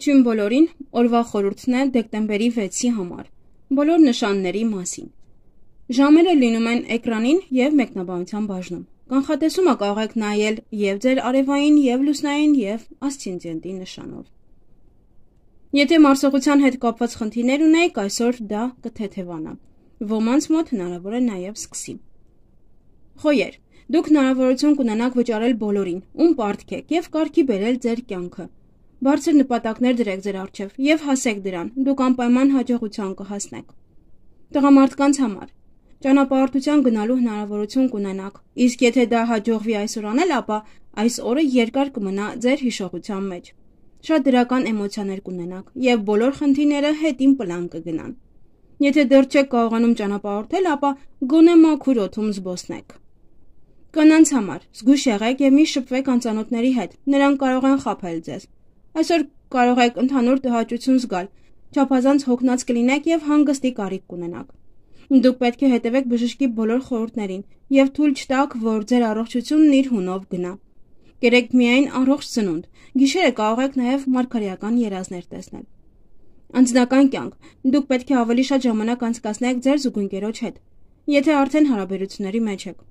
Ողջույն բոլորին, օրվա խորհուրդն է դեկտեմբերի 6-ի համար։ Բոլոր նշանների մասին։ Ժամերը լինում են էկրանին եւ մեկնաբանության բաժնում։ Կանխատեսումը կարող եք նայել եւ ձեր արևային, եւ լուսնային, եւ ասցենդենտի նշանով։ Եթե մարսողության հետ կապված խնդիրներ ունեք, այսօր դա կթեթևանա։ Ոմանց մոտ հնարավոր է նաեւ սկսի։ Խոյեր, դուք հնարավորություն կունենաք վճարել բոլորին, ում պարտք եք եւ կարգի բերել ձեր կյանքը բարձր նպատակներ դրեք ձեր առջև եւ հասեք դրան։ Դուք անպայման հաջողության կհասնեք։ Տղամարդկանց համար ճանապարհորդության գնալու հնարավորություն կունենաք։ Իսկ եթե դա հաջողվի այսօր անել, ապա այս օրը երկար կմնա ձեր հիշողության մեջ։ Շատ դրական էմոցիաներ կունենաք եւ բոլոր խնդիրները հետին պլան կգնան։ Եթե դեռ չեք կարողանում ճանապարհորդել, ապա գոնե մաքուր օդում զբոսնեք։ Կանանց համար զգույշ եղեք եւ մի շփվեք անծանոթների հետ։ Նրանք կարող են խափել ձեզ։ Այսօր կարող եք ընդհանուր տհաճություն զգալ, չափազանց հոգնած կլինեք եւ հանգստի կարիք կունենաք։ Դուք պետք է հետևեք բժշկի բոլոր խորհուրդներին եւ թույլ չտաք, որ ձեր առողջությունն իր հունով գնա։ Կերեք միայն առողջ սնունդ։ Գիշերը կարող եք նաեւ մարգարեական երազներ տեսնել։ Անձնական կյանք։ Դուք պետք է ավելի շատ ժամանակ անցկացնեք ձեր զուգընկերոջ հետ, եթե արդեն հարաբերությունների մեջ եք։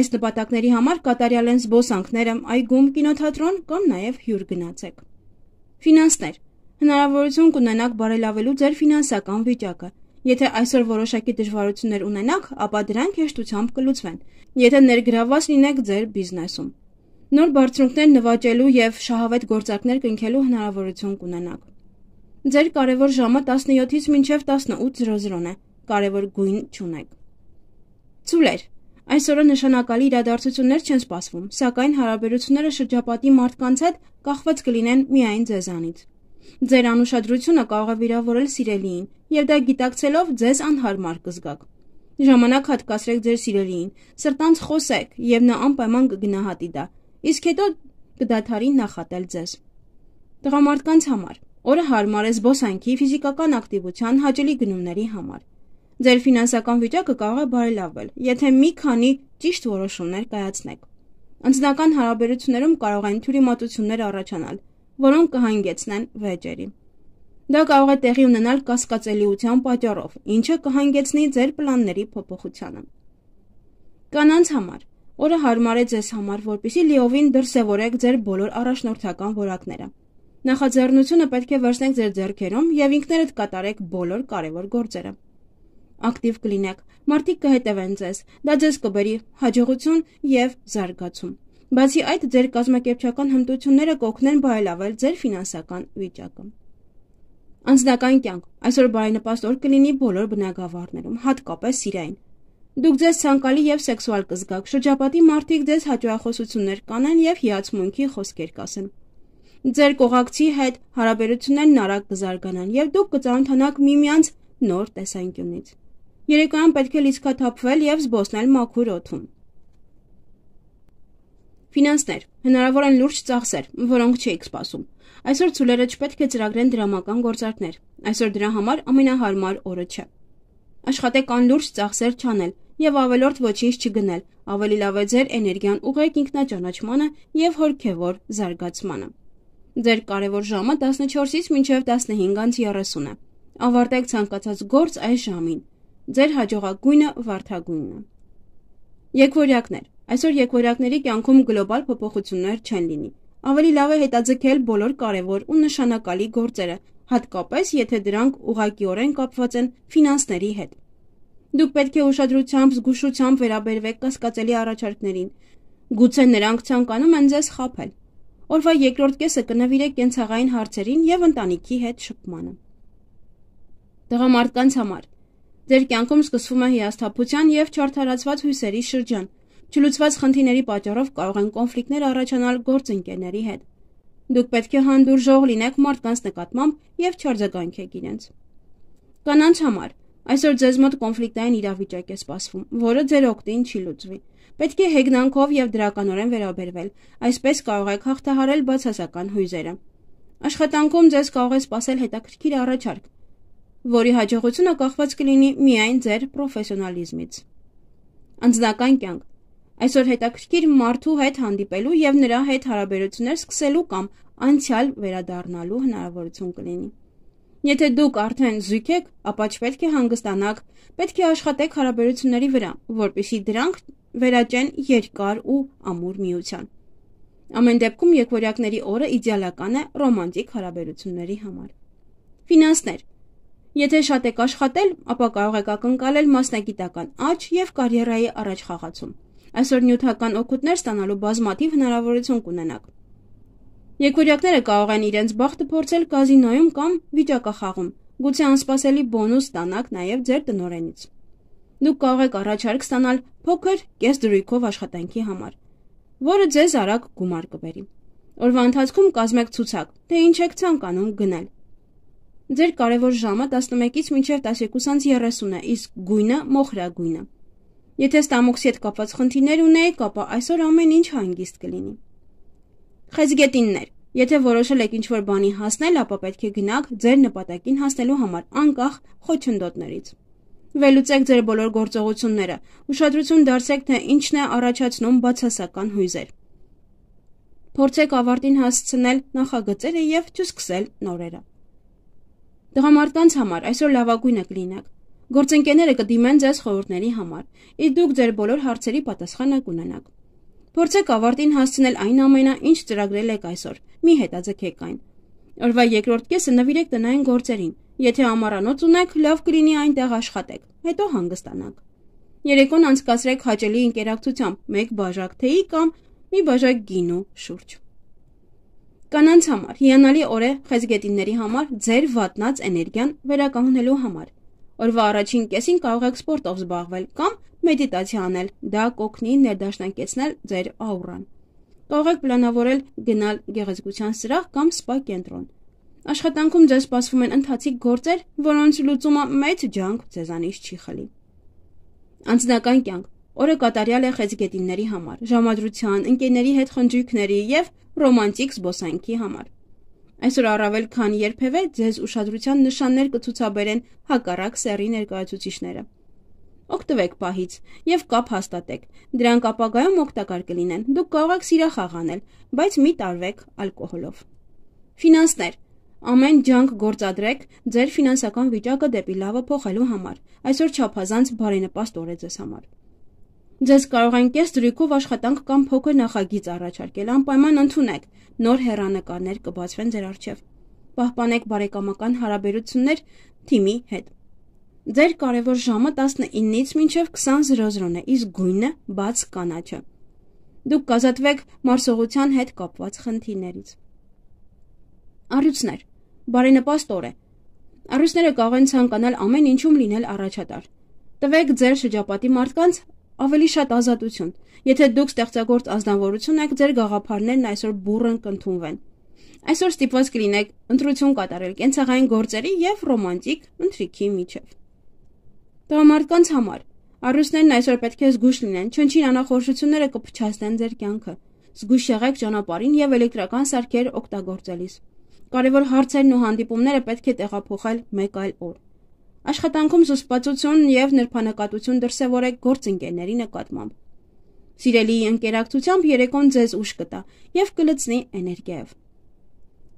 Այս նպատակների համար կատարյալ են զբոսանքները, այգում, կինոթատրոն կամ նաեւ հյուր գնացեք։ Ֆինանսներ. հնարավորություն կունենաք բարելավելու ձեր ֆինանսական վիճակը։ Եթե այսօր որոշակի դժվարություններ ունենաք, ապա դրանք հեշտությամբ կլուծվեն։ Եթե ներգրավված լինեք ձեր բիզնեսում, նոր բարձունքներ նվաճելու եւ շահավետ գործարքներ կնքելու հնարավորություն կունենաք։ Ձեր կարևոր ժամը 17-ից մինչև 18:00-ն է։ Կարևոր գույն ճունեք։ Ցուլեր Այսօրը նշանակալի իրադարձություններ չեն սպասվում, սակայն հարաբերությունները շրջապատի մարդկանց հետ կախված կլինեն միայն ձեզանից։ Ձեր անուշադրությունը կարող է վիրավորել սիրելիին, եւ դա գիտակցելով ձեզ անհարմար կզգաք։ Ժամանակ հատկացրեք ձեր սիրելիին, սրտանց խոսեք, եւ նա անպայման կգնահատի դա։ Իսկ հետո կդադարի նախատել ձեզ։ Տղամարդկանց համար օրը հարմար է զբոսանքի, ֆիզիկական ակտիվության, հաճելի գնումների համար։ Ձեր ֆինանսական վիճակը կարող է բարելավվել, եթե մի քանի ճիշտ որոշումներ կայացնեք։ Անձնական հարաբերություններում կարող են թյուրիմատություններ առաջանալ, որոնք կհանգեցնեն վեճերի։ Դա կարող է տեղի ունենալ կասկածելիության պատճառով, ինչը կհանգեցնի ձեր պլանների փոփոխությանը։ Կանանց համար օրը հարմար է ձեզ համար, որpիսի լիովին դրսևորեք ձեր բոլոր առաջնորդական որակները։ Նախաձեռնությունը պետք է վերցնեք ձեր ձեռքերում եւ ինքներդ կատարեք բոլոր կարևոր գործերը ակտիվ կլինեք։ Մարդիկ կհետևեն ձեզ։ Դա ձեզ կբերի հաջողություն եւ զարգացում։ Բացի այդ, ձեր կազմակերպչական հմտությունները կօգնեն բարելավել ձեր ֆինանսական վիճակը։ Անձնական կյանք այսօր բարենպաստ օր կլինի բոլոր բնակավարներում, հատկապես Սիրիային։ Դուք ձեզ ցանկալի եւ սեքսուալ կզգաք, շրջապատի մարդիկ ձեզ հաջողախոսություններ կանեն եւ հիացմունքի խոսքեր կասեն։ Ձեր կողակցի հետ հարաբերություններն արագ կզարգանան եւ դուք կծանոթանաք միմյանց նոր տեսանկյունից։ Երեկոյան պետք է լիցքաթափվել եւ զբոսնել մաքուր օդում։ Ֆինանսներ. Հնարավոր են լուրջ ծախսեր, որոնք չէիք սպասում։ Այսօր ցուլերը չպետք է ծրագրեն դրամական գործարքներ։ Այսօր դրա համար ամենահարմար օրը չէ։ Աշխատեք անլուրջ ծախսեր չանել եւ ավելորդ ոչինչ չգնել։ Ավելի լավ է ձեր էներգիան ուղղեք ինքնաճանաչմանը եւ հոգեվոր զարգացմանը։ Ձեր կարևոր ժամը 14-ից մինչև 15:30-ը։ Ավարտեք ցանկացած գործ այս ժամին։ Ձեր հաջողակույնը վարթագույնն է։ Եկվորյակներ։ Այսօր եկվորյակների կյանքում գլոբալ փոփոխություններ չեն լինի։ Ավելի լավ է հետաձգել բոլոր կարևոր ու նշանակալի գործերը, հատկապես եթե դրանք ուղղակիորեն կապված են ֆինանսների հետ։ Դուք պետք է ուշադրությամբ, զգուշությամբ վերաբերվեք կասկածելի առաջարկներին։ Գուցե նրանք ցանկանում են ձեզ խափել։ Օրվա երկրորդ կեսը կնվիրեք կենցաղային հարցերին եւ ընտանիքի հետ շփմանը։ Տղամարդկանց համար Ձեր կյանքում սկսվում է հիասթափության եւ չարթարացված հույսերի շրջան։ Չլուծված խնդիրների պատճառով կարող են կոնֆլիկտներ առաջանալ գործընկերների հետ։ Դուք պետք է հանդուրժող լինեք մարդկանց նկատմամբ եւ չարձագանքեք իրենց։ Կանանց համար այսօր ձեզ մոտ կոնֆլիկտային իրավիճակ է սպասվում, որը ձեր օգտին չի լուծվի։ Պետք է հեգնանքով եւ դրականորեն վերաբերվել, այսպես կարող եք հաղթահարել բացասական հույզերը։ Աշխատանքում ձեզ կարող է սպասել հետաքրքիր առաջարկ, որի հաջողությունը կախված կլինի միայն ձեր պրոֆեսիոնալիզմից։ Անձնական կյանք Այսօր հետաքրքիր մարդու հետ հանդիպելու եւ նրա հետ հարաբերություններ սկսելու կամ անցյալ վերադառնալու հնարավորություն կլինի։ Եթե դուք արդեն զույգ եք, ապա չպետք է հանգստանաք, պետք է աշխատեք հարաբերությունների վրա, որpիսի դրանք վերաճեն երկար ու ամուր միության։ Ամեն դեպքում եկվորյակների օրը իդեալական է ռոմանտիկ հարաբերությունների համար։ Ֆինանսներ Եթե շատ եք աշխատել, ապա կարող եք ակնկալել մասնագիտական աճ եւ կարիերայի առաջխաղացում։ Այսօր նյութական օգուտներ ստանալու բազմաթիվ հնարավորություն կունենաք։ Երկվորյակները կարող են իրենց բախտը փորձել կազինոյում կամ վիճակախաղում։ Գուցե անսպասելի բոնուս ստանաք նաև ձեր տնորենից։ Դուք կարող եք առաջարկ ստանալ փոքր կես դրույքով աշխատանքի համար, որը ձեզ արագ գումար կբերի։ Օրվա ընթացքում կազմեք ցուցակ, թե ինչ եք ցանկանում գնել Ձեր կարևոր ժամը 11-ից մինչև 12:30 է, իսկ գույնը մոխրագույնը։ Եթե ստամոքսի հետ կապված խնդիրներ ունեք, ապա այսօր ամեն ինչ հանգիստ կլինի։ Խեզգետիններ Եթե որոշել եք ինչ-որ բանի հասնել, ապա պետք է գնաք ձեր նպատակին հասնելու համար անկախ խոչընդոտներից։ Վելուցեք ձեր բոլոր գործողությունները։ Ուշադրություն դարձեք, թե ինչն է առաջացնում բացասական հույզեր։ Փորձեք ավարտին հասցնել նախագծերը եւ չսկսել նորերը։ Տղամարդկանց համար այսօր լավագույնը կլինեք։ Գործընկերները կդիմեն ձեզ խորհուրդների համար, իսկ դուք ձեր բոլոր հարցերի պատասխանը կունենաք։ Փորձեք ավարտին հասցնել այն ամենա, ինչ ծրագրել եք այսօր։ Մի հետաձգեք այն։ Օրվա երկրորդ կեսը նվիրեք տնային գործերին։ Եթե ամառանոց ունեք, լավ կլինի այնտեղ աշխատեք, հետո հանգստանաք։ Երեկոն անցկացրեք հաճելի ինտերակցիայով՝ մեկ բաժակ թեյի կամ մի բաժակ գինու շուրջ։ Կանանց համար հիանալի օր է խեզգետինների համար ձեր վատնած էներգիան վերականգնելու համար։ Օրվա առաջին կեսին կարող եք սպորտով զբաղվել կամ մեդիտացիա անել։ Դա կօգնի ներդաշնակեցնել ձեր աուրան։ Կարող եք պլանավորել գնալ գեղեցկության սրահ կամ սպա կենտրոն։ Աշխատանքում ձեզ սպասվում են ընթացիկ գործեր, որոնց լուծումը մեծ ջանք ձեզանից չի խլի։ Անձնական կյանք օրը կատարյալ է խեզգետինների համար՝ ժամադրության, ընկերների հետ խնջույքների եւ ռոմանտիկ զբոսանքի համար։ Այսօր առավել քան երբևէ ձեզ ուշադրության նշաններ կցուցաբերեն հակառակ սեռի ներկայացուցիչները։ Օգտվեք պահից եւ կապ հաստատեք։ Դրանք ապագայում օգտակար կլինեն։ Դուք կարող եք սիրախաղ անել, բայց մի տարվեք ալկոհոլով։ Ֆինանսներ Ամեն ջանք գործադրեք ձեր ֆինանսական վիճակը դեպի լավը փոխելու համար։ Այսօր չափազանց բարենպաստ օր է ձեզ համար։ Ձեզ կարող են կես դրույքով աշխատանք կամ փոքր նախագիծ առաջարկել, անպայման ընդունեք։ Նոր հերանեկարներ կբացվեն ձեր առջև։ Պահպանեք բարեկամական հարաբերություններ թիմի հետ։ Ձեր կարևոր ժամը 19-ից մինչև 20:00-ն է, իսկ գույնը բաց կանաչը։ Դուք կազատվեք մարսողության հետ կապված խնդիրներից։ Առյուծներ բարենպաստ օր է։ Առյուծները կարող են ցանկանալ ամեն ինչում լինել առաջատար։ Տվեք ձեր շրջապատի մարդկանց ավելի շատ ազատություն։ Եթե դուք ստեղծագործ ազնվորություն եք, ձեր գաղափարներն այսօր բուրըն կընդունվեն։ Այսօր ստիպված կլինեք ընտրություն կատարել կենցաղային գործերի եւ ռոմանտիկ ընթրիքի միջև։ Տղամարդկանց համար առյուծներն այսօր պետք է զգուշ լինեն, չնչին անախորժությունները կփչացնեն ձեր կյանքը։ Զգուշ եղեք ճանապարհին եւ էլեկտրական սարքեր օգտագործելիս։ Կարևոր հարցերն ու հանդիպումները պետք է տեղափոխել մեկ այլ օր։ Աշխատանքում զուսպվածություն եւ նրբանակատություն դրսեւորեք գործընկերների նկատմամբ։ Սիրելի ընկերակցությամբ երեկոն ձեզ ուշ կտա եւ կլցնի էներգիայով։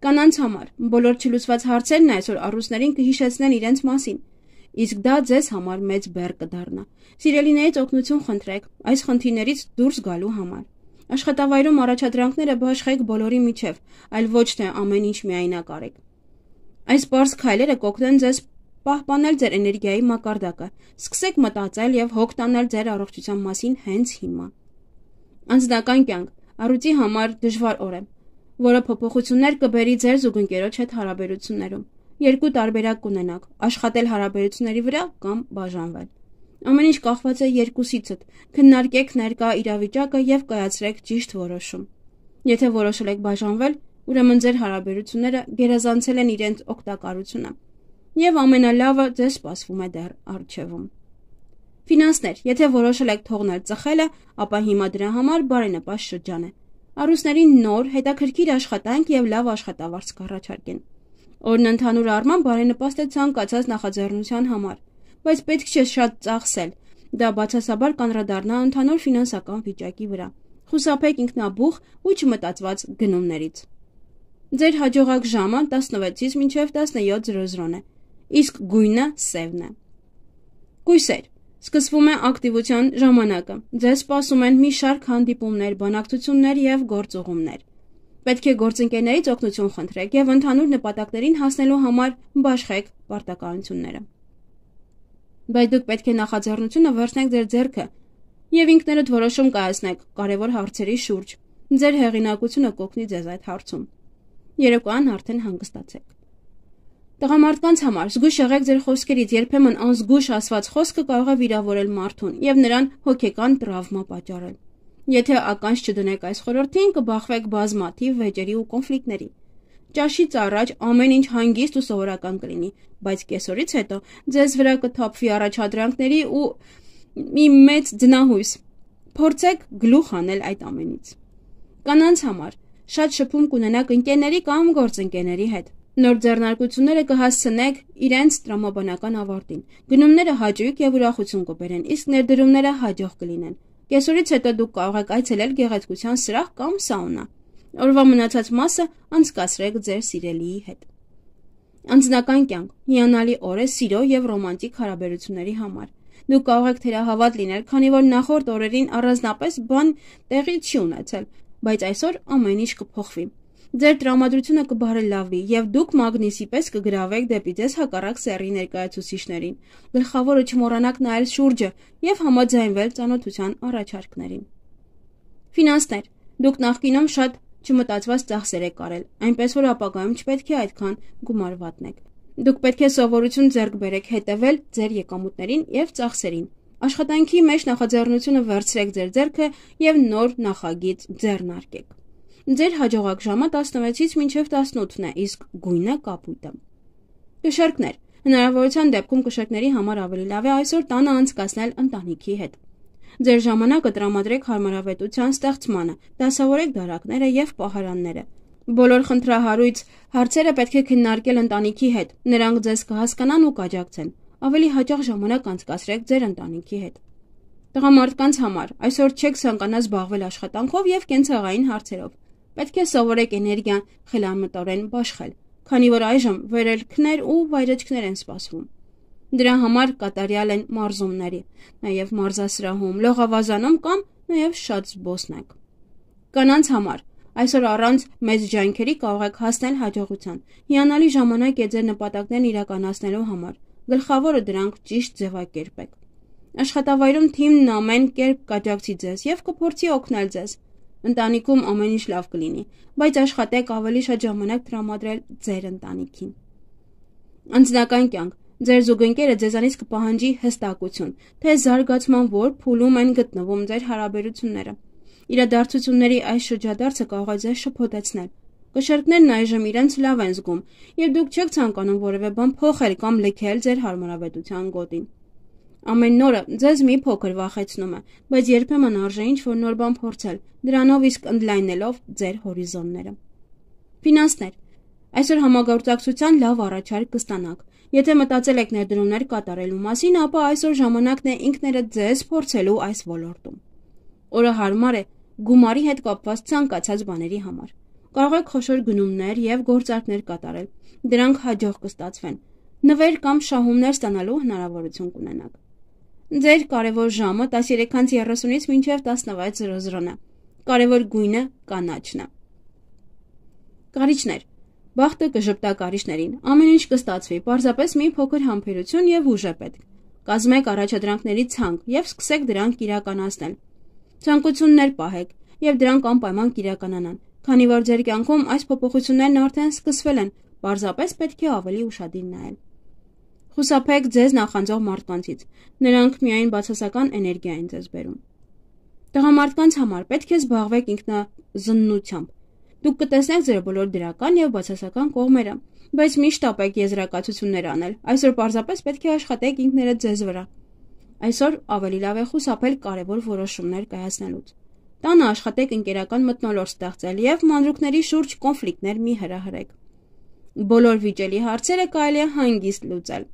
Կանանց համար բոլոր չլուծված հարցերն այսօր առուսներին կհիշեցնեն իրենց մասին, իսկ դա ձեզ համար մեծ բեռ կդառնա։ Սիրելիներից օգնություն խնդրեք այս խնդիրներից դուրս գալու համար։ Աշխատավայրում առաջադրանքները բաշխեք բոլորի միջև, այլ ոչ թե ամեն ինչ միայնակ արեք։ Այս բարձ քայլերը կօգնեն ձեզ Պահպանել ձեր էներգիայի մակարդակը։ Սկսեք մտածել եւ հոգ տանել ձեր առողջության մասին հենց հիմա։ Անձնական կյանք առուտի համար դժվար օր է, որը փոփոխություններ կբերի ձեր զուգընկերոջ հետ հարաբերություններում։ Երկու տարբերակ կունենաք՝ աշխատել հարաբերությունների վրա կամ բաժանվել։ Ամեն ինչ կախված է երկուսիցդ։ Քննարկեք ներկա իրավիճակը եւ կայացրեք ճիշտ որոշում։ Եթե որոշել եք բաժանվել, ուրեմն ձեր հարաբերությունները գերազանցել են իրենց օգտակարությունը եւ ամենալավը ձեզ սպասվում է դեռ արջևում։ Ֆինանսներ, եթե որոշել եք թողնել ծխելը, ապա հիմա դրա համար բարենպաստ շրջան է։ Արուսներին նոր, հետաքրքիր աշխատանք եւ լավ աշխատավարձ կառաջարկեն։ Օրն ընդհանուր առմամբ բարենպաստ է ցանկացած նախաձեռնության համար, բայց պետք չէ շատ ծախսել։ Դա բացասաբար կանրադառնա ընդհանուր ֆինանսական վիճակի վրա։ Խուսափեք ինքնաբուխ ու չմտածված գնումներից։ Ձեր հաջողակ ժամը 16-ից մինչև 17:00-ն է իսկ գույնը սևն է։ Կույսեր Սկսվում է ակտիվության ժամանակը։ Ձեզ սպասում են մի շարք հանդիպումներ, բանակցություններ եւ գործողումներ։ Պետք է գործընկերներից օգնություն խնդրեք եւ ընդհանուր նպատակներին հասնելու համար բաշխեք պարտականությունները։ Բայց դուք պետք է նախաձեռնությունը վերցնեք ձեր ձեռքը եւ ինքներդ որոշում կայացնեք կարեւոր հարցերի շուրջ։ Ձեր հեղինակությունը կօգնի ձեզ այդ հարցում։ Երեկոյան արդեն հանգստացեք։ Տղամարդկանց համար զգույշ եղեք ձեր խոսքերից, երբեմն անզգույշ ասված խոսքը կարող է վիրավորել մարդուն եւ նրան հոգեկան տրավմա պատճառել։ Եթե ականջ չդնեք այս խորհրդին, կբախվեք բազմաթիվ վեճերի ու կոնֆլիկտների։ Ճաշից առաջ ամեն ինչ հանգիստ ու սովորական կլինի, բայց կեսօրից հետո ձեզ վրա կթափվի առաջադրանքների ու մի մեծ ձնահույս։ Փորձեք գլուխ անել այդ ամենից։ Կանանց համար շատ շփում կունենաք ընկերների կամ գործընկերների հետ։ Նոր ձեռնարկությունները կհասցնեք իրենց տրամաբանական ավարտին։ Գնումները հաճույք եւ ուրախություն կբերեն, իսկ ներդրումները հաջող կլինեն։ Կեսօրից հետո դուք կարող եք այցելել գեղեցկության սրահ կամ սաունա։ Օրվա մնացած մասը անցկացրեք ձեր սիրելիի հետ։ Անձնական կյանք՝ հիանալի օր է սիրո եւ ռոմանտիկ հարաբերությունների համար։ Դուք կարող եք թերահավատ լինել, քանի որ նախորդ օրերին առանձնապես բան տեղի չի ունեցել, բայց այսօր ամեն ինչ կփոխվի։ Ձեր տրամադրությունը կբարելավի եւ դուք մագնիսի պես կգրավեք դեպի ձեզ հակառակ սեռի ներկայացուցիչներին։ Գլխավորը չմոռանաք նայել շուրջը եւ համաձայնվել ճանոթության առաջարկներին։ Ֆինանսներ։ Դուք նախկինում շատ չմտածված ծախսեր եք արել, այնպես որ ապագայում չպետք է այդքան գումար վատնեք։ Դուք պետք է սովորություն ձեռք բերեք հետևել ձեր եկամուտներին եւ ծախսերին։ Աշխատանքի մեջ նախաձեռնությունը վերցրեք ձեր ձեռքը եւ նոր նախագիծ ձեռնարկեք։ Ձեր հաջողակ ժամը 16-ից մինչև 18-ն է, իսկ գույնը կապույտը։ Կշարքներ Հնարավորության դեպքում կշարքների համար ավելի լավ է այսօր տանը անցկացնել ընտանիքի հետ։ Ձեր ժամանակը տրամադրեք հարմարավետության ստեղծմանը, դասավորեք դարակները եւ պահարանները։ Բոլոր խնդրահարույց հարցերը պետք է քննարկել ընտանիքի հետ։ Նրանք ձեզ կհասկանան ու կաջակցեն։ Ավելի հաճախ ժամանակ անցկացրեք ձեր ընտանիքի հետ։ Տղամարդկանց համար այսօր չեք ցանկանա զբաղվել աշխատանքով եւ կենցաղային հարցերով։ Պետք է սովորեք էներգիան խելամտորեն բաշխել, քանի որ այժմ վերելքներ ու վայրեջքներ են սպասվում։ Դրա համար կատարյալ են մարզումների, նաև մարզասրահում, լողավազանում կամ նաև շատ զբոսնակ։ Կանանց համար այսօր առանց մեծ ջանքերի կարող եք հասնել հաջողության։ Հիանալի ժամանակ է ձեր նպատակներն իրականացնելու համար։ Գլխավորը դրանք ճիշտ ձևակերպեք։ Աշխատավայրում թիմն ամեն կերպ կաջակցի ձեզ եւ կփորձի օգնել ձեզ։ Ընտանիքում ամեն ինչ լավ կլինի, բայց աշխատեք ավելի շատ ժամանակ տրամադրել ձեր ընտանիքին։ Անձնական կյանք Ձեր զուգընկերը ձեզանից կպահանջի հստակություն, թե զարգացման որ փուլում են գտնվում ձեր հարաբերությունները։ Իրադարձությունների այս շրջադարձը կարող է ձեզ շփոթեցնել։ Կշերտներն այժմ իրենց լավ են զգում, եւ դուք չեք ցանկանում որևէ բան փոխել կամ լքել ձեր հարմարավետության գոտին։ Ամեն նորը ձեզ մի փոքր վախեցնում է, բայց երբեմն արժե ինչ-որ նոր բան փորձել, դրանով իսկ ընդլայնելով ձեր հորիզոնները։ Ֆինանսներ Այսօր համագործակցության լավ առաջարկ կստանաք։ Եթե մտածել եք ներդրումներ կատարելու մասին, ապա այսօր ժամանակն է ինքներդ ձեզ փորձելու այս ոլորտում։ Օրը հարմար է գումարի հետ կապված ցանկացած բաների համար։ Կարող եք խոշոր գնումներ եւ գործարքներ կատարել։ Դրանք հաջող կստացվեն։ Նվեր կամ շահումներ ստանալու հնարավորություն կունենաք։ Ձեր կարևոր ժամը 13:30-ից մինչև 16:00-ն է։ Կարևոր գույնը կանաչն է։ Կարիճներ Բախտը կժպտա կարիճներին։ Ամեն ինչ կստացվի, պարզապես մի փոքր համբերություն եւ ուժ է պետք։ Կազմեք առաջադրանքների ցանկ եւ սկսեք դրանք իրականացնել։ Ցանկություններ պահեք եւ դրանք անպայման իրականանան։ Քանի որ ձեր կյանքում այս փոփոխություններն արդեն սկսվել են, պարզապես պետք է ավելի ուշադիր նայել։ Խուսափեք ձեզ նախանձող մարդկանցից։ Նրանք միայն բացասական էներգիա են ձեզ բերում։ Տղամարդկանց համար պետք է զբաղվեք ինքնազննությամբ։ Դուք կտեսնեք ձեր բոլոր դրական եւ բացասական կողմերը, բայց միշտ ապեք եզրակացություններ անել։ Այսօր պարզապես պետք է աշխատեք ինքներդ ձեզ վրա։ Այսօր ավելի լավ է խուսափել կարևոր որոշումներ կայացնելուց։ Տանը աշխատեք ընկերական մտնոլորտ ստեղծել եւ մանրուքների շուրջ կոնֆլիկտներ մի հրահրեք։ Բոլոր վիճելի հարցերը կարելի է հանգիստ լուծել։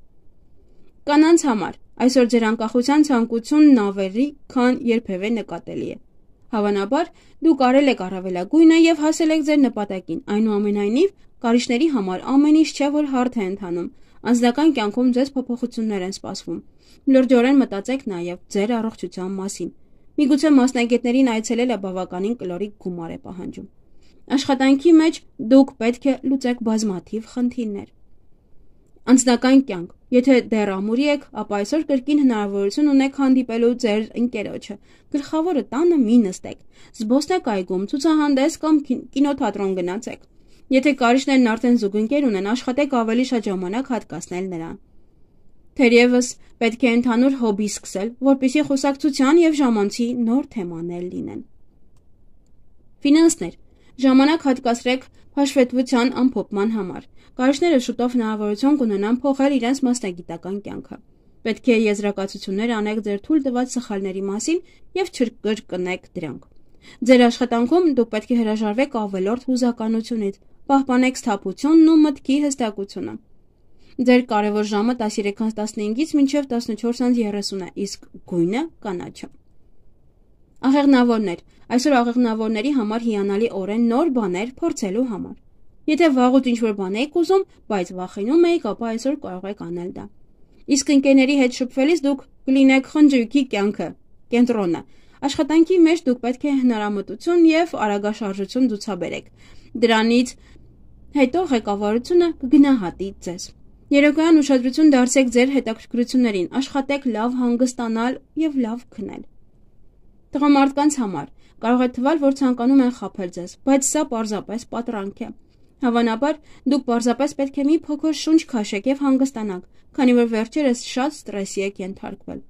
Կանանց համար այսօր ձեր անկախության ցանկությունն ավելի, քան երբևէ նկատելի է։ Հավանաբար, դուք արել եք առավելագույնը եւ հասել եք ձեր նպատակին։ Այնուամենայնիվ, կարիչների համար ամեն ինչ չէ, որ հարթ է ընթանում։ Անձնական կյանքում ձեզ փոփոխություններ են սպասվում։ Լրջորեն մտածեք նաեւ ձեր առողջության մասին։ Միգուցե մասնագետներին այցելելը բավականին կլորիկ գումար է պահանջում։ Աշխատանքի մեջ դուք պետք է լուծեք բազմաթիվ խնդիրներ։ Անձնական կյանք Եթե դեռ ամուրի եք, ապա այսօր կրկին հնարավորություն ունեք հանդիպելու ձեր ընկերոջը։ Գլխավորը տանը մի նստեք։ Զբոսնեք այգում, ցուցահանդես կամ կինոթատրոն գնացեք։ Եթե կարիճներն արդեն զուգընկեր ունեն, աշխատեք ավելի շատ ժամանակ հատկացնել նրան։ Թերևս պետք է ընդհանուր հոբի սկսել, որպեսզի խոսակցության եւ ժամանցի նոր թեմաներ լինեն։ Ֆինանսներ ժամանակ հատկացրեք հաշվետվության ամփոփման համար։ Կարիչները շուտով հնարավորություն կունենան փոխել իրենց մասնագիտական կյանքը։ Պետք է եզրակացություններ անեք ձեր թույլ տված սխալների մասին եւ չկրկնեք դրանք։ Ձեր աշխատանքում դուք պետք է հրաժարվեք ավելորդ հուզականությունից, պահպանեք սթափությունն ու մտքի հստակությունը։ Ձեր կարևոր ժամը 13:15-ից մինչև 14:30 է, իսկ գույնը կանաչը։ Աղեղնավորներ։ Այսօր աղեղնավորների համար հիանալի օր է նոր բաներ փորձելու համար։ Եթե վաղուց ինչ-որ բան եք ուզում, բայց վախենում եք, ապա այսօր կարող եք անել դա։ Իսկ ընկերների հետ շփվելիս դուք կլինեք խնջույքի կյանքը, կենտրոնը։ Աշխատանքի մեջ դուք պետք է հնարամտություն եւ արագաշարժություն ցուցաբերեք։ Դրանից հետո ղեկավարությունը կգնահատի ձեզ։ Երեկոյան ուշադրություն դարձեք ձեր հետաքրքրություններին, աշխատեք լավ հանգստանալ եւ լավ քնել։ Տղամարդկանց համար կարող է թվալ, որ ցանկանում են խափել ձեզ, բայց սա պարզապես պատրանք է։ Հավանաբար դուք պարզապես պետք է մի փոքր շունչ քաշեք եւ հանգստանաք, քանի որ վերջերս շատ ստրեսի եք ենթարկվել։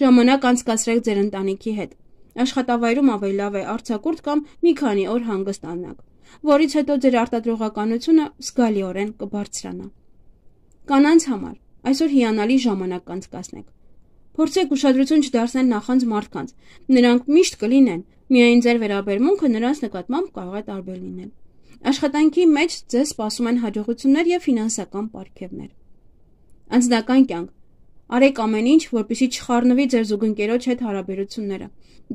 Ժամանակ անցկացրեք ձեր ընտանիքի հետ։ Աշխատավայրում ավելի լավ է արցակուրտ կամ մի քանի օր հանգստանաք, որից հետո ձեր արտադրողականությունը զգալիորեն կբարձրանա։ Կանանց համար այսօր հիանալի ժամանակ կանցկացնեք։ Փորձեք ուշադրություն չդարձնել նախանձ մարդկանց։ Նրանք միշտ կլինեն, միայն ձեր վերաբերմունքը նրանց նկատմամբ կարող է տարբեր լինել։ Աշխատանքի մեջ ձեզ սպասում են հաջողություններ եւ ֆինանսական պարգևներ։ Անձնական կյանք Արեք ամեն ինչ, որպեսզի չխառնվի ձեր զուգընկերոջ հետ հարաբերությունները։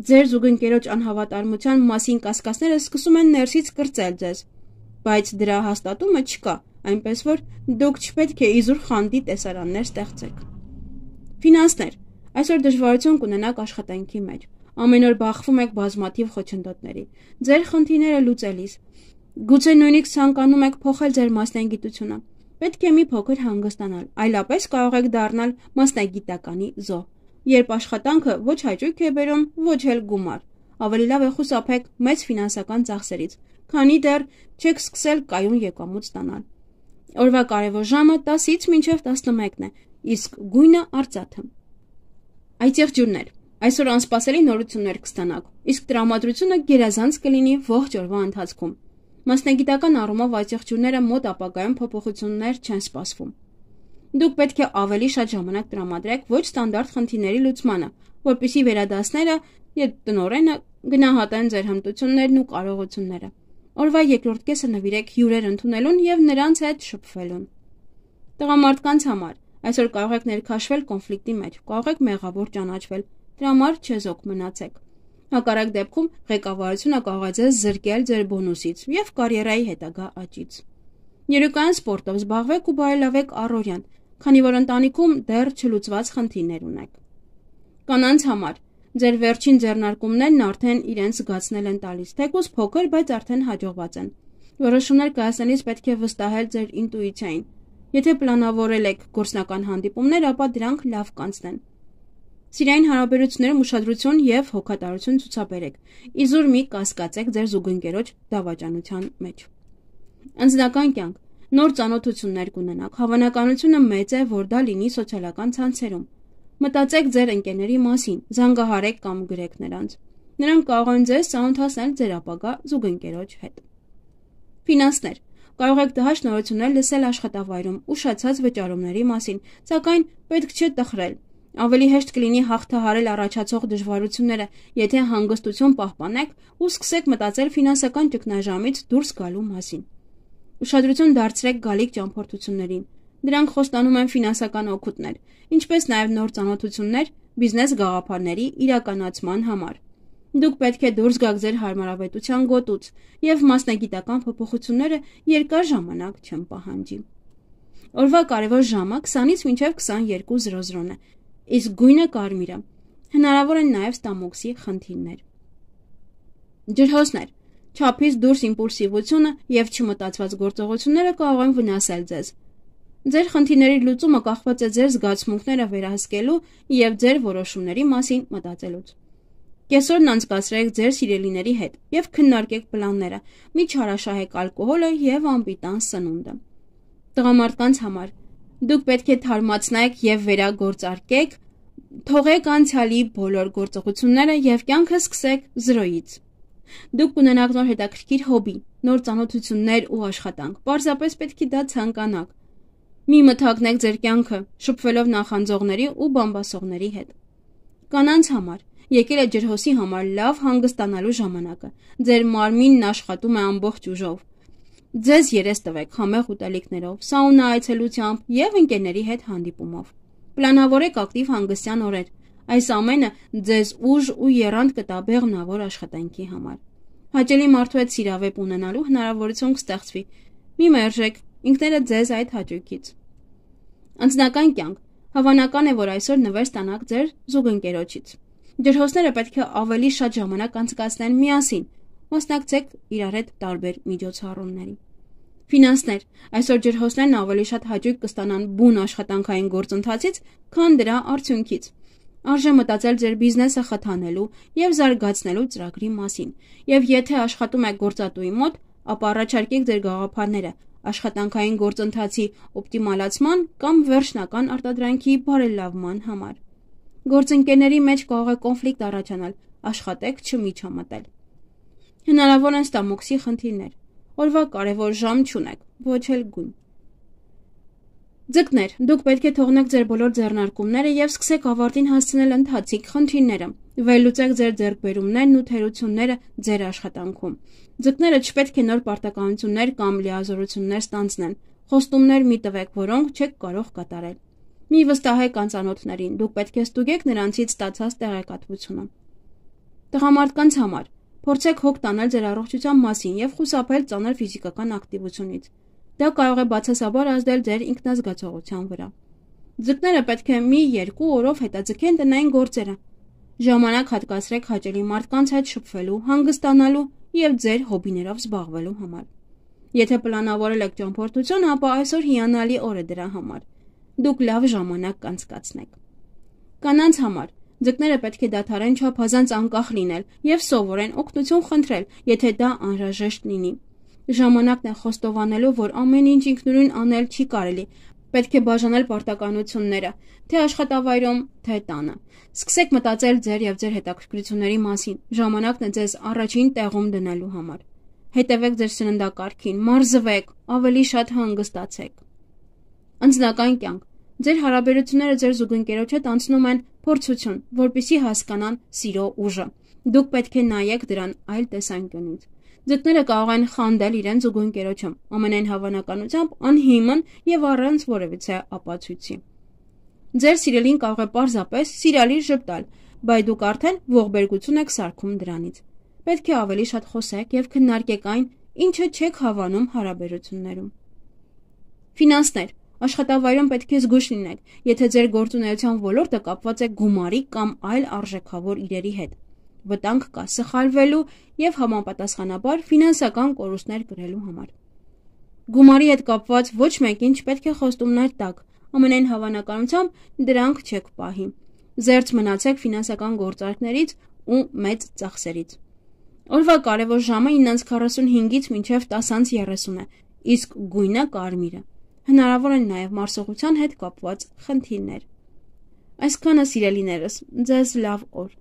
Ձեր զուգընկերոջ անհավատարմության մասին կասկածները սկսում են ներսից կրծել ձեզ, բայց դրա հաստատումը չկա, այնպես որ դուք չպետք է իզուր խանդի տեսարաններ ստեղծեք։ Ֆինանսներ Այսօր դժվարություն կունենաք աշխատանքի մեջ։ Ամեն օր բախվում եք բազմաթիվ խոչընդոտների։ Ձեր խնդիրները լուծելիս Գուցե նույնիսկ ցանկանում եք փոխել ձեր մասնագիտությունը։ Պետք է մի փոքր հանգստանալ, այլապես կարող եք դառնալ մասնագիտականի զոհ։ Երբ աշխատանքը ոչ հաճույք է բերում, ոչ էլ գումար, ավելի լավ է խուսափեք մեծ ֆինանսական ծախսերից, քանի դեռ չեք սկսել կայուն եկամուտ ստանալ։ Օրվա կարևոր ժամը 10-ից մինչև 11-ն է, իսկ գույնը արծաթը։ Այդ եղջյուրներ Այսօր անսպասելի նորություններ կստանաք, իսկ տրամադրությունը գերազանց կլինի ողջ օրվա ընթացքում։ Մասնագիտական առումով այս եղջյուրները մոտ ապագայում փոփոխություններ չեն սպասվում։ Դուք պետք է ավելի շատ ժամանակ տրամադրեք ոչ ստանդարտ խնդիրների լուծմանը, որpիսի վերադասները եւ տնորենը գնահատեն ձեր հմտություններն ու կարողությունները։ Օրվա երկրորդ կեսը նվիրեք հյուրեր ընդունելուն եւ նրանց հետ շփվելուն։ Տղամարդկանց համար այսօր կարող եք ներքաշվել կոնֆլիկտի մեջ, կարող եք մեղավոր ճանաչվել։ Դրա համար չեզոք մնացեք։ Հակառակ դեպքում ղեկավարությունը կաղացել զրկել ձեր բոնուսից եւ կարիերայի հետագա աճից։ Երեկոյան սպորտով զբաղվեք ու բարելավեք առօրյան, քանի որ ընտանիքում դեռ չլուծված խնդիրներ ունեք։ Կանանց համար Ձեր վերջին ձեռնարկումներն արդեն իրենց զգացնել են տալիս, թեկուզ փոքր, բայց արդեն հաջողված են։ Որոշումներ կայացնելիս պետք է վստահել ձեր ինտուիցիային։ Եթե պլանավորել եք գործնական հանդիպումներ, ապա դրանք լավ կանցնեն։ Սիրային հարաբերություններում ուշադրություն եւ հոգատարություն ցուցաբերեք։ Իզուր մի կասկածեք ձեր զուգընկերոջ դավաճանության մեջ։ Անձնական կյանք նոր ճանոթություններ կունենաք։ Հավանականությունը մեծ է, որ դա լինի սոցիալական ցանցերում։ Մտածեք ձեր ընկերների մասին, զանգահարեք կամ գրեք նրանց։ Նրանք կարող են ձեզ սանոթացնել ձեր ապագա զուգընկերոջ հետ։ Ֆինանսներ կարող եք դհաշ նորություններ լսել աշխատավայրում, ուշացած վճարումների մասին, սակայն պետք չէ տխրել։ Ավելի հեշտ կլինի հաղթահարել առաջացող դժվարությունները, եթե հանգստություն պահպանեք ու սկսեք մտածել ֆինանսական ճգնաժամից դուրս գալու մասին։ Ուշադրություն դարձրեք գալիք ճամփորդություններին։ Դրանք խոստանում են ֆինանսական օգուտներ, ինչպես նաև նոր ծանոթություններ բիզնես գաղափարների իրականացման համար։ Դուք պետք է դուրս գաք ձեր հարմարավետության գոտուց, եւ մասնագիտական փոփոխությունները երկար ժամանակ չեն պահանջի։ Օրվա կարևոր ժամը 20-ից մինչև 22:00-ն է իսկ գույնը կարմիր է։ Հնարավոր են նաև ստամոքսի խնդիրներ։ Ջրհոսներ Չափից դուրս իմպուլսիվությունը եւ չմտածված գործողությունները կարող են վնասել ձեզ։ Ձեր խնդիրների լուծումը կախված է ձեր զգացմունքները վերահսկելու եւ ձեր որոշումների մասին մտածելուց։ Կեսօրն անցկացրեք ձեր սիրելիների հետ եւ քննարկեք պլանները։ Մի չարաշահեք ալկոհոլը եւ անպիտան սնունդը։ Տղամարդկանց համար Դուք պետք է թարմացնեք եւ վերագործարկեք, թողեք անցյալի բոլոր գործողությունները եւ կյանքը սկսեք զրոյից։ Դուք կունենաք նոր հետաքրքիր հոբի, նոր ծանոթություններ ու աշխատանք։ Պարզապես պետք է դա ցանկանաք։ Մի մտհակնեք ձեր կյանքը, շփվելով նախանձողների ու բամբասողների հետ։ Կանանց համար Եկել է ջրհոսի համար լավ հանգստանալու ժամանակը։ Ձեր մարմինն աշխատում է ամբողջ ուժով։ Ձեզ երես տվեք համեղ ուտելիքներով, սաունա այցելությամբ եւ ընկերների հետ հանդիպումով։ Պլանավորեք ակտիվ հանգստյան օրեր։ Այս ամենը ձեզ ուժ ու երանգ կտա բեղնավոր աշխատանքի համար։ Հաճելի մարդու հետ սիրավեպ ունենալու հնարավորություն կստեղծվի։ Մի մերժեք ինքները ձեզ այդ հաճույքից։ Անձնական կյանք Հավանական է, որ այսօր նվեր ստանաք ձեր զուգընկերոջից։ Ջրհոսները պետք է ավելի շատ ժամանակ անցկացնեն միասին, մասնակցեք իրար հետ տարբեր միջոցառումների։ Ֆինանսներ. այսօր ջրհոսներն ավելի շատ հաճույք կստանան բուն աշխատանքային գործընթացից, քան դրա արդյունքից։ Արժե մտածել ձեր բիզնեսը խթանելու եւ զարգացնելու ծրագրի մասին։ Եվ եթե աշխատում եք գործատուի մոտ, ապա առաջարկեք ձեր գաղափարները աշխատանքային գործընթացի օպտիմալացման կամ վերջնական արտադրանքի բարելավման համար։ Գործընկերների մեջ կարող է կոնֆլիկտ առաջանալ, աշխատեք չմիջամտել։ Հնարավոր են ստամոքսի խնդիրներ։ Օրվա կարևոր ժամ չունեք, ոչ էլ գույն։ Ձգներ, դուք պետք է թողնեք ձեր բոլոր ձեռնարկումները եւ սկսեք ավարտին հասցնել ընթացիկ խնդիրները։ Վերլուծեք ձեր ձեռքբերումներն ու թերությունները ձեր աշխատանքում։ Ձգները չպետք է նոր պարտականություններ կամ լիազորություններ ստանձնեն։ Խոստումներ մի տվեք, որոնք չեք կարող կատարել։ Մի վստահեք անծանոթներին, դուք պետք է ստուգեք նրանցից ստացած տեղեկատվությունը։ Տղամարդկանց համար Փորձեք հոգ տանել ձեր առողջության մասին եւ խուսափել ծանր ֆիզիկական ակտիվությունից։ Դա կարող է բացասաբար ազդել ձեր ինքնազգացողության վրա։ Ձկները պետք է մի 2 օրով հետաձգեն տնային գործերը։ Ժամանակ հատկացրեք հաճելի մարդկանց հետ շփվելու, հանգստանալու եւ ձեր հոբիներով զբաղվելու համար։ Եթե պլանավորել եք ճամփորդություն, ապա այսօր հիանալի օր է դրա համար։ Դուք լավ ժամանակ կանցկացնեք։ Կանանց համար Ձկները պետք է դադարեն չափազանց անկախ լինել եւ սովորեն օգնություն խնդրել, եթե դա անհրաժեշտ լինի։ Ժամանակն է խոստովանելու, որ ամեն ինչ ինքնուրույն անել չի կարելի, պետք է բաժանել պարտականությունները, թե աշխատավայրում, թե տանը։ Սկսեք մտածել ձեր եւ ձեր հետաքրքրությունների մասին։ Ժամանակն է ձեզ առաջին տեղում դնելու համար։ Հետևեք ձեր սննդակարգին, մարզվեք, ավելի շատ հանգստացեք։ Անձնական կյանք Ձեր հարաբերությունները ձեր զուգընկերոջ հետ անցնում են փորձություն, որpիսի հասկանան սիրո ուժը։ Դուք պետք է նայեք դրան այլ տեսանկյունից։ Ձկները կարող են խանդել իրենց զուգընկերոջում, ամենայն հավանականությամբ անհիմն եւ առանց որևիցե ապացույցի։ Ձեր սիրելին կարող է պարզապես սիրալիր ժպտալ, բայց դուք արդեն ողբերգություն եք սարքում դրանից։ Պետք է ավելի շատ խոսեք եւ քննարկեք այն, ինչը չեք հավանում հարաբերություններում։ Ֆինանսներ Աշխատավայրում պետք է զգուշ լինեք, եթե ձեր գործունեության ոլորտը կապված է գումարի կամ այլ արժեքավոր իրերի հետ։ Վտանգ կա սխալվելու եւ համապատասխանաբար ֆինանսական կորուստներ կրելու համար։ Գումարի հետ կապված ոչ մեկին չպետք է խոստումներ տակ։ Ամենայն հավանականությամբ դրանք չեք պահի։ Զերծ մնացեք ֆինանսական գործարքներից ու մեծ ծախսերից։ Օրվա կարևոր ժամը 9:45-ից մինչև 10:30 է, իսկ գույնը կարմիրը։ Հնարավոր են նաև մարսողության հետ կապված խնդիրներ։ Այսքանը սիրելիներս, ձեզ լավ օր։